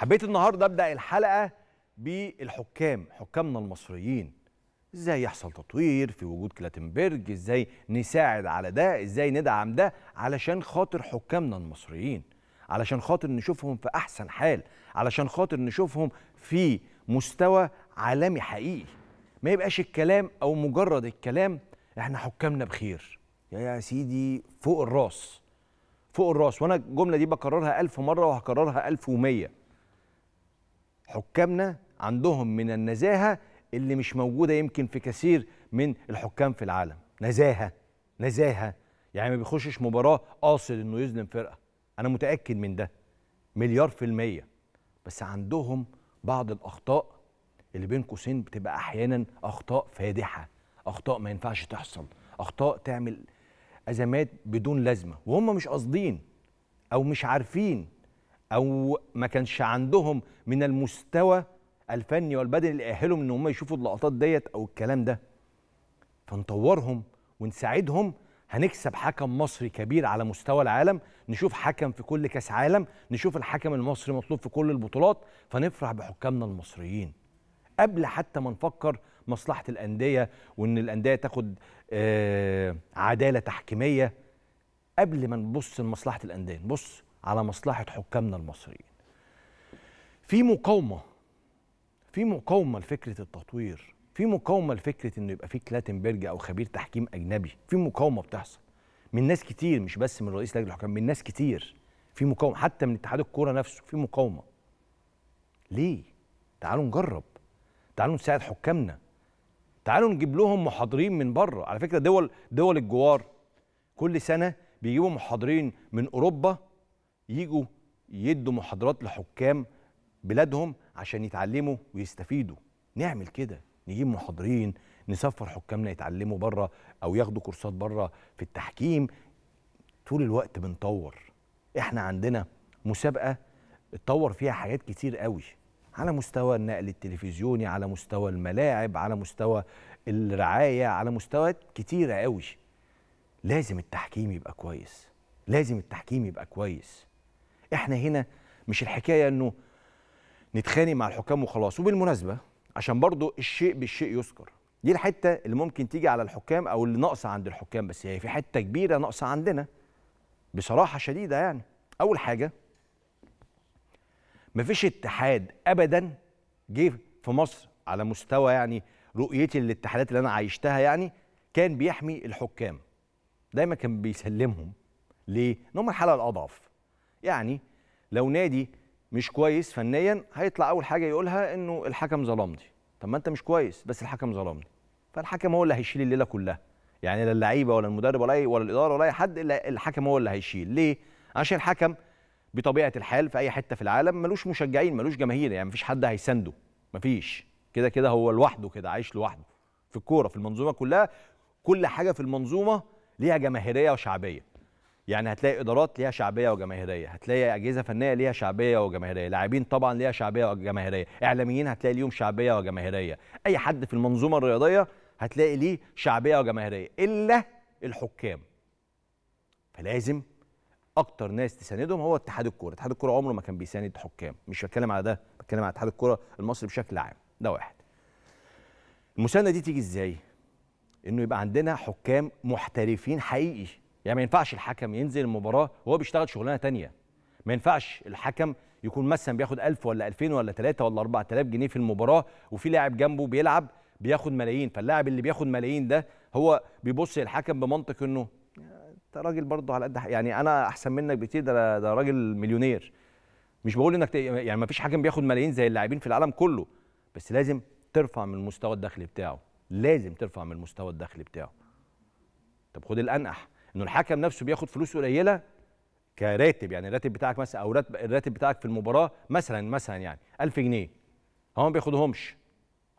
حبيت النهارده ابدا الحلقه بالحكام حكامنا المصريين ازاي يحصل تطوير في وجود كلاتنبرج ازاي نساعد على ده ازاي ندعم ده علشان خاطر حكامنا المصريين علشان خاطر نشوفهم في احسن حال علشان خاطر نشوفهم في مستوى عالمي حقيقي ما يبقاش الكلام او مجرد الكلام احنا حكامنا بخير يا سيدي فوق الراس فوق الراس وانا الجمله دي بكررها ألف مره وهكررها ألف ومية حكامنا عندهم من النزاهه اللي مش موجوده يمكن في كثير من الحكام في العالم نزاهه نزاهه يعني ما بيخشش مباراه قاصد انه يظلم فرقه انا متاكد من ده مليار في الميه بس عندهم بعض الاخطاء اللي بين قوسين بتبقى احيانا اخطاء فادحه اخطاء ما ينفعش تحصل اخطاء تعمل ازمات بدون لازمه وهم مش قاصدين او مش عارفين او ما كانش عندهم من المستوى الفني والبدني اللي يأهلهم ان هم يشوفوا اللقطات ديت او الكلام ده فنطورهم ونساعدهم هنكسب حكم مصري كبير على مستوى العالم نشوف حكم في كل كاس عالم نشوف الحكم المصري مطلوب في كل البطولات فنفرح بحكامنا المصريين قبل حتى ما نفكر مصلحه الانديه وان الانديه تاخد آه، عداله تحكيميه قبل ما نبص لمصلحه الانديه نبص على مصلحه حكامنا المصريين. في مقاومه في مقاومه لفكره التطوير، في مقاومه لفكره انه يبقى في كلاتنبرج او خبير تحكيم اجنبي، في مقاومه بتحصل من ناس كتير مش بس من رئيس لجنه الحكام، من ناس كتير في مقاومه حتى من اتحاد الكوره نفسه في مقاومه. ليه؟ تعالوا نجرب تعالوا نساعد حكامنا تعالوا نجيب لهم محاضرين من بره على فكره دول دول الجوار كل سنه بيجيبوا محاضرين من اوروبا يجوا يدوا محاضرات لحكام بلادهم عشان يتعلموا ويستفيدوا نعمل كده نجيب محاضرين نسفر حكامنا يتعلموا بره او ياخدوا كورسات بره في التحكيم طول الوقت بنطور احنا عندنا مسابقه اتطور فيها حاجات كتير قوي على مستوى النقل التلفزيوني على مستوى الملاعب على مستوى الرعايه على مستويات كتيره قوي لازم التحكيم يبقى كويس لازم التحكيم يبقى كويس احنا هنا مش الحكايه انه نتخانق مع الحكام وخلاص وبالمناسبه عشان برضو الشيء بالشيء يذكر دي الحته اللي ممكن تيجي على الحكام او اللي ناقصه عند الحكام بس هي في حته كبيره ناقصه عندنا بصراحه شديده يعني اول حاجه مفيش اتحاد ابدا جه في مصر على مستوى يعني رؤيتي للاتحادات اللي انا عايشتها يعني كان بيحمي الحكام دايما كان بيسلمهم ليه؟ ان هم الحلقه الاضعف يعني لو نادي مش كويس فنيا هيطلع اول حاجه يقولها انه الحكم ظلمني طب ما انت مش كويس بس الحكم ظلمني فالحكم هو اللي هيشيل الليله كلها يعني لا اللعيبه ولا المدرب ولا ولا الاداره ولا اي حد الا الحكم هو اللي هيشيل ليه عشان الحكم بطبيعه الحال في اي حته في العالم ملوش مشجعين ملوش جماهير يعني مفيش حد هيسنده مفيش كده كده هو لوحده كده عايش لوحده في الكوره في المنظومه كلها كل حاجه في المنظومه ليها جماهيريه وشعبيه يعني هتلاقي ادارات ليها شعبيه وجماهيريه هتلاقي اجهزه فنيه ليها شعبيه وجماهيريه لاعبين طبعا ليها شعبيه وجماهيريه اعلاميين هتلاقي ليهم شعبيه وجماهيريه اي حد في المنظومه الرياضيه هتلاقي ليه شعبيه وجماهيريه الا الحكام فلازم اكتر ناس تساندهم هو اتحاد الكوره اتحاد الكوره عمره ما كان بيساند حكام مش بتكلم على ده بتكلم على اتحاد الكوره المصري بشكل عام ده واحد المسانده دي تيجي ازاي انه يبقى عندنا حكام محترفين حقيقي يعني ما ينفعش الحكم ينزل المباراه وهو بيشتغل شغلانه ثانيه ما ينفعش الحكم يكون مثلا بياخد 1000 ولا 2000 ولا 3 ولا 4000 جنيه في المباراه وفي لاعب جنبه بيلعب بياخد ملايين فاللاعب اللي بياخد ملايين ده هو بيبص للحكم بمنطق انه انت راجل برضه على قد يعني انا احسن منك بكتير ده ده راجل مليونير مش بقول انك يعني ما فيش حكم بياخد ملايين زي اللاعبين في العالم كله بس لازم ترفع من المستوى الدخلي بتاعه لازم ترفع من المستوى الدخلي بتاعه طب خد الانقح انه الحكم نفسه بياخد فلوس قليله كراتب يعني الراتب بتاعك مثلا او راتب الراتب بتاعك في المباراه مثلا مثلا يعني 1000 جنيه هو ما بياخدهمش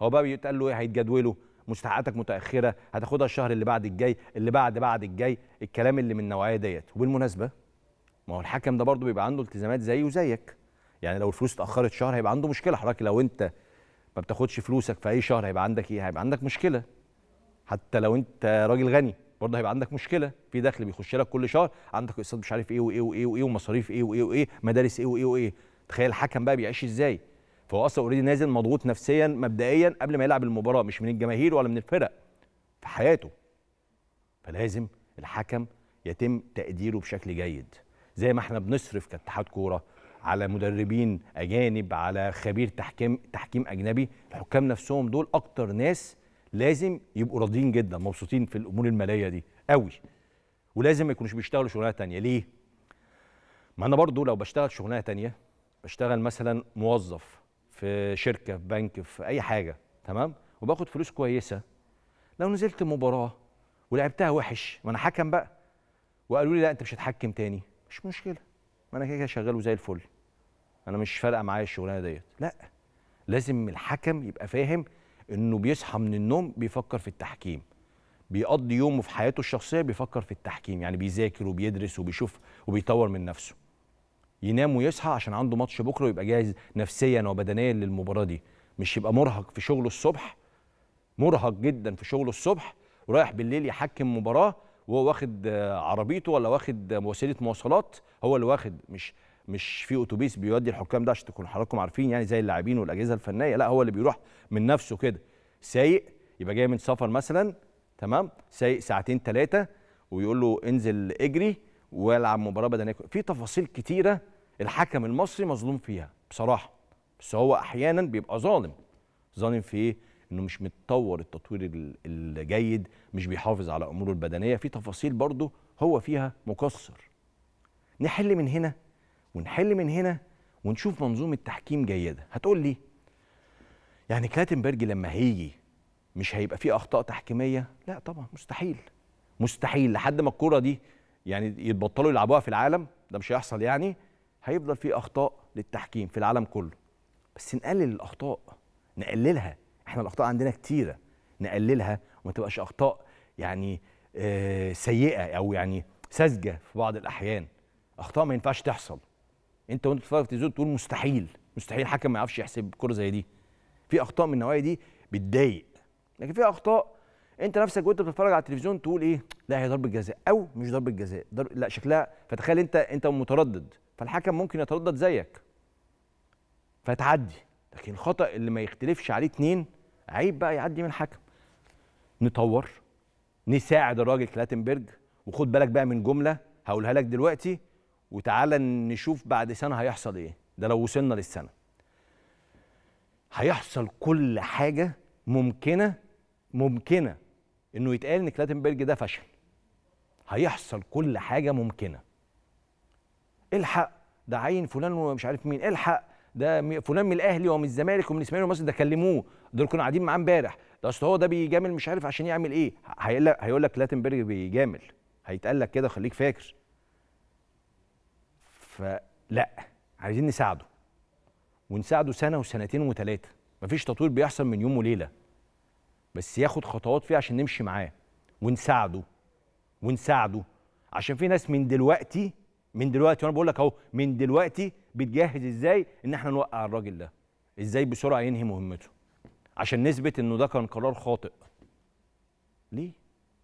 هو بقى بيتقال له ايه هيتجدولوا مستحقاتك متاخره هتاخدها الشهر اللي بعد الجاي اللي بعد بعد الجاي الكلام اللي من النوعيه ديت وبالمناسبه ما هو الحكم ده برضه بيبقى عنده التزامات زيه وزيك يعني لو الفلوس اتاخرت شهر هيبقى عنده مشكله حضرتك لو انت ما بتاخدش فلوسك في اي شهر هيبقى عندك ايه هيبقى عندك مشكله حتى لو انت راجل غني برضه هيبقى عندك مشكله في دخل بيخش لك كل شهر عندك اقساط مش عارف ايه وايه وايه وايه ومصاريف ايه وايه وايه مدارس ايه وايه وايه تخيل الحكم بقى بيعيش ازاي فهو اصلا اوريدي نازل مضغوط نفسيا مبدئيا قبل ما يلعب المباراه مش من الجماهير ولا من الفرق في حياته فلازم الحكم يتم تقديره بشكل جيد زي ما احنا بنصرف كاتحاد كوره على مدربين اجانب على خبير تحكيم تحكيم اجنبي الحكام نفسهم دول اكتر ناس لازم يبقوا راضيين جدا مبسوطين في الامور الماليه دي قوي ولازم ما يكونوش بيشتغلوا شغلانه تانية ليه ما انا برضو لو بشتغل شغلانه تانية بشتغل مثلا موظف في شركه في بنك في اي حاجه تمام وباخد فلوس كويسه لو نزلت مباراه ولعبتها وحش ما انا حكم بقى وقالوا لي لا انت مش هتحكم تاني مش مشكله ما انا كده كده شغال وزي الفل انا مش فارقه معايا الشغلانه ديت لا لازم الحكم يبقى فاهم انه بيصحى من النوم بيفكر في التحكيم بيقضي يومه في حياته الشخصيه بيفكر في التحكيم يعني بيذاكر وبيدرس وبيشوف وبيطور من نفسه ينام ويصحى عشان عنده ماتش بكره ويبقى جاهز نفسيا وبدنيا للمباراه دي مش يبقى مرهق في شغله الصبح مرهق جدا في شغله الصبح ورايح بالليل يحكم مباراه وهو واخد عربيته ولا واخد وسيله مواصلات هو اللي واخد مش مش في اتوبيس بيودي الحكام ده عشان تكون حضراتكم عارفين يعني زي اللاعبين والاجهزه الفنيه لا هو اللي بيروح من نفسه كده سايق يبقى جاي من سفر مثلا تمام سايق ساعتين ثلاثه ويقول له انزل اجري والعب مباراه بدنيه في تفاصيل كتيره الحكم المصري مظلوم فيها بصراحه بس هو احيانا بيبقى ظالم ظالم في ايه انه مش متطور التطوير الجيد مش بيحافظ على اموره البدنيه في تفاصيل برضه هو فيها مقصر نحل من هنا ونحل من هنا ونشوف منظومه تحكيم جيده هتقول لي يعني كلاتنبرج لما هيجي مش هيبقى فيه اخطاء تحكيميه لا طبعا مستحيل مستحيل لحد ما الكره دي يعني يتبطلوا يلعبوها في العالم ده مش هيحصل يعني هيفضل فيه اخطاء للتحكيم في العالم كله بس نقلل الاخطاء نقللها احنا الاخطاء عندنا كتيره نقللها وما تبقاش اخطاء يعني آه، سيئه او يعني ساذجه في بعض الاحيان اخطاء ما ينفعش تحصل انت وانت بتتفرج في التلفزيون تقول مستحيل مستحيل حكم ما يعرفش يحسب كوره زي دي في اخطاء من النوعيه دي بتضايق لكن في اخطاء انت نفسك وانت بتتفرج على التلفزيون تقول ايه لا هي ضربه جزاء او مش ضربه جزاء ضرب لا شكلها فتخيل انت انت متردد فالحكم ممكن يتردد زيك فتعدي لكن الخطا اللي ما يختلفش عليه اتنين عيب بقى يعدي من الحكم نطور نساعد الراجل كلاتنبرج وخد بالك بقى من جمله هقولها لك دلوقتي وتعالى نشوف بعد سنه هيحصل ايه ده لو وصلنا للسنه هيحصل كل حاجه ممكنه ممكنه انه يتقال ان كلاتنبرج ده فشل هيحصل كل حاجه ممكنه الحق ده عين فلان ومش عارف مين الحق ده فلان من الاهلي ومن الزمالك ومن الاسماعيلي ومصر ده كلموه دول كانوا قاعدين معاه امبارح ده اصل هو ده بيجامل مش عارف عشان يعمل ايه هيقول لك كلاتنبرج بيجامل هيتقال لك كده خليك فاكر فلا عايزين نساعده ونساعده سنه وسنتين وثلاثه مفيش تطوير بيحصل من يوم وليله بس ياخد خطوات فيه عشان نمشي معاه ونساعده ونساعده عشان في ناس من دلوقتي من دلوقتي وانا بقول لك اهو من دلوقتي بتجهز ازاي ان احنا نوقع الراجل ده ازاي بسرعه ينهي مهمته عشان نثبت انه ده كان قرار خاطئ ليه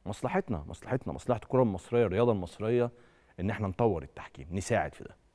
مصلحتنا مصلحتنا مصلحه الكره المصريه الرياضه المصريه ان احنا نطور التحكيم نساعد في ده